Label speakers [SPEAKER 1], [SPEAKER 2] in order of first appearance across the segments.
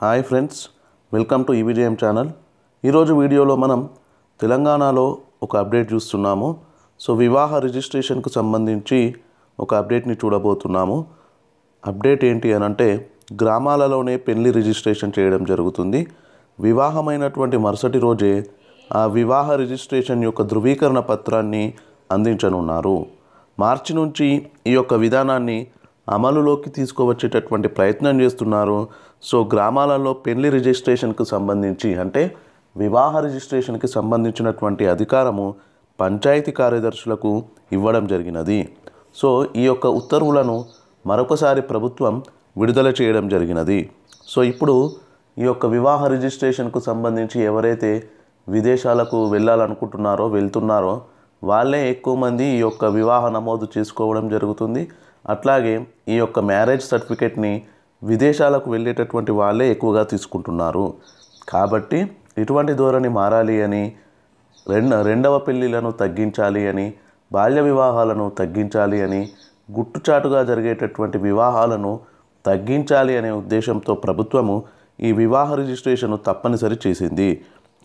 [SPEAKER 1] hi friends welcome to EVDM e channel ఈరోజు వీడియోలో మనం తెలంగాణలో ఒక అప్డేట్ చూస్తున్నాము సో వివాహ రిజిస్ట్రేషన్కు సంబంధించి ఒక అప్డేట్ని చూడబోతున్నాము అప్డేట్ ఏంటి అని అంటే గ్రామాలలోనే పెళ్లి రిజిస్ట్రేషన్ చేయడం జరుగుతుంది వివాహమైనటువంటి మరుసటి రోజే ఆ వివాహ రిజిస్ట్రేషన్ యొక్క ధృవీకరణ పత్రాన్ని అందించనున్నారు మార్చి నుంచి ఈ యొక్క విధానాన్ని అమలులోకి తీసుకువచ్చేటటువంటి ప్రయత్నం చేస్తున్నారు సో గ్రామాలలో పెళ్లి రిజిస్ట్రేషన్కు సంబంధించి అంటే వివాహ రిజిస్ట్రేషన్కి సంబంధించినటువంటి అధికారము పంచాయతీ కార్యదర్శులకు ఇవ్వడం జరిగినది సో ఈ యొక్క ఉత్తర్వులను మరొకసారి ప్రభుత్వం విడుదల చేయడం జరిగినది సో ఇప్పుడు ఈ యొక్క వివాహ రిజిస్ట్రేషన్కు సంబంధించి ఎవరైతే విదేశాలకు వెళ్ళాలనుకుంటున్నారో వెళ్తున్నారో వాళ్ళే ఎక్కువ మంది ఈ యొక్క వివాహ నమోదు చేసుకోవడం జరుగుతుంది అట్లాగే ఈ యొక్క మ్యారేజ్ సర్టిఫికేట్ని విదేశాలకు వెళ్ళేటటువంటి వాళ్ళే ఎక్కువగా తీసుకుంటున్నారు కాబట్టి ఇటువంటి ధోరణి మారాలి అని రెండ రెండవ పెళ్ళిలను తగ్గించాలి అని బాల్య వివాహాలను తగ్గించాలి అని గుట్టుచాటుగా జరిగేటటువంటి వివాహాలను తగ్గించాలి అనే ఉద్దేశంతో ప్రభుత్వము ఈ వివాహ రిజిస్ట్రేషన్ను తప్పనిసరి చేసింది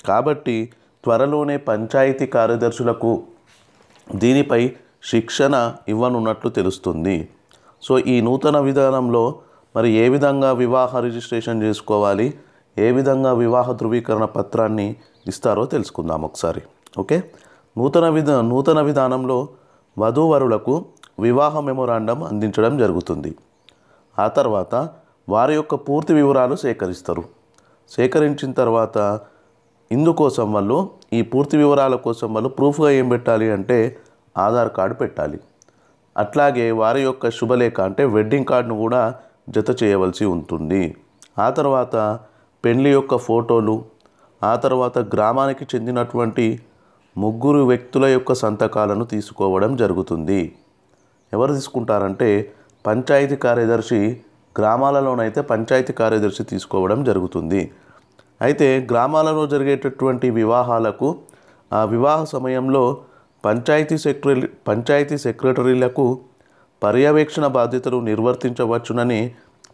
[SPEAKER 1] కాబట్టి త్వరలోనే పంచాయతీ కార్యదర్శులకు దీనిపై శిక్షణ ఇవ్వనున్నట్లు తెలుస్తుంది సో ఈ నూతన విధానంలో మరి ఏ విధంగా వివాహ రిజిస్ట్రేషన్ చేసుకోవాలి ఏ విధంగా వివాహ ధృవీకరణ పత్రాన్ని ఇస్తారో తెలుసుకుందాం ఒకసారి ఓకే నూతన విధ నూతన విధానంలో వధూవరులకు వివాహ మెమొరాండం అందించడం జరుగుతుంది ఆ తర్వాత వారి యొక్క పూర్తి వివరాలు సేకరిస్తారు సేకరించిన తర్వాత ఇందుకోసం వాళ్ళు ఈ పూర్తి వివరాల కోసం వాళ్ళు ప్రూఫ్గా ఏం పెట్టాలి అంటే ఆధార్ కార్డు పెట్టాలి అట్లాగే వారి యొక్క శుభలేఖ అంటే వెడ్డింగ్ కార్డును కూడా జత చేయవలసి ఉంటుంది ఆ తర్వాత పెళ్లి యొక్క ఫోటోలు ఆ తర్వాత గ్రామానికి చెందినటువంటి ముగ్గురు వ్యక్తుల యొక్క సంతకాలను తీసుకోవడం జరుగుతుంది ఎవరు తీసుకుంటారంటే పంచాయతీ కార్యదర్శి గ్రామాలలోనైతే పంచాయతీ కార్యదర్శి తీసుకోవడం జరుగుతుంది అయితే గ్రామాలలో జరిగేటటువంటి వివాహాలకు ఆ వివాహ సమయంలో పంచాయతీ సెక్రటరీ పంచాయతీ సెక్రటరీలకు పర్యవేక్షణ బాధ్యతలు నిర్వర్తించవచ్చునని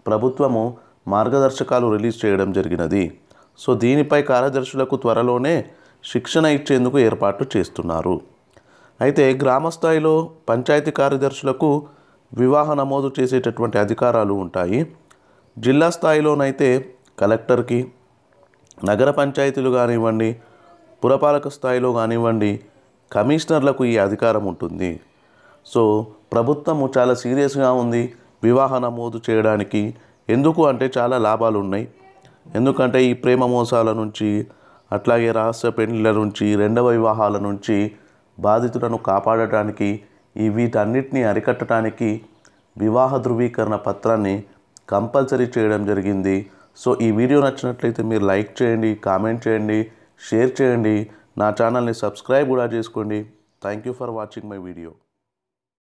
[SPEAKER 1] ప్రభుత్వము మార్గదర్శకాలు రిలీజ్ చేయడం జరిగినది సో దీనిపై కార్యదర్శులకు త్వరలోనే శిక్షణ ఇచ్చేందుకు ఏర్పాట్లు చేస్తున్నారు అయితే గ్రామ స్థాయిలో పంచాయతీ కార్యదర్శులకు వివాహ నమోదు చేసేటటువంటి అధికారాలు ఉంటాయి జిల్లా స్థాయిలోనైతే కలెక్టర్కి నగర పంచాయతీలు కానివ్వండి పురపాలక స్థాయిలో కానివ్వండి కమిషనర్లకు ఈ అధికారం ఉంటుంది సో ప్రభుత్వము చాలా సీరియస్గా ఉంది వివాహ నమోదు చేయడానికి ఎందుకు అంటే చాలా లాభాలు ఉన్నాయి ఎందుకంటే ఈ ప్రేమ మోసాల నుంచి అట్లాగే రహస్య పెళ్లిల నుంచి రెండవ వివాహాల నుంచి బాధితులను కాపాడటానికి ఈ వీటన్నిటిని అరికట్టడానికి వివాహ ధృవీకరణ పత్రాన్ని కంపల్సరీ చేయడం జరిగింది సో ఈ వీడియో నచ్చినట్లయితే మీరు లైక్ చేయండి కామెంట్ చేయండి షేర్ చేయండి నా ఛానల్ని సబ్స్క్రైబ్ కూడా చేసుకోండి thank you for watching my video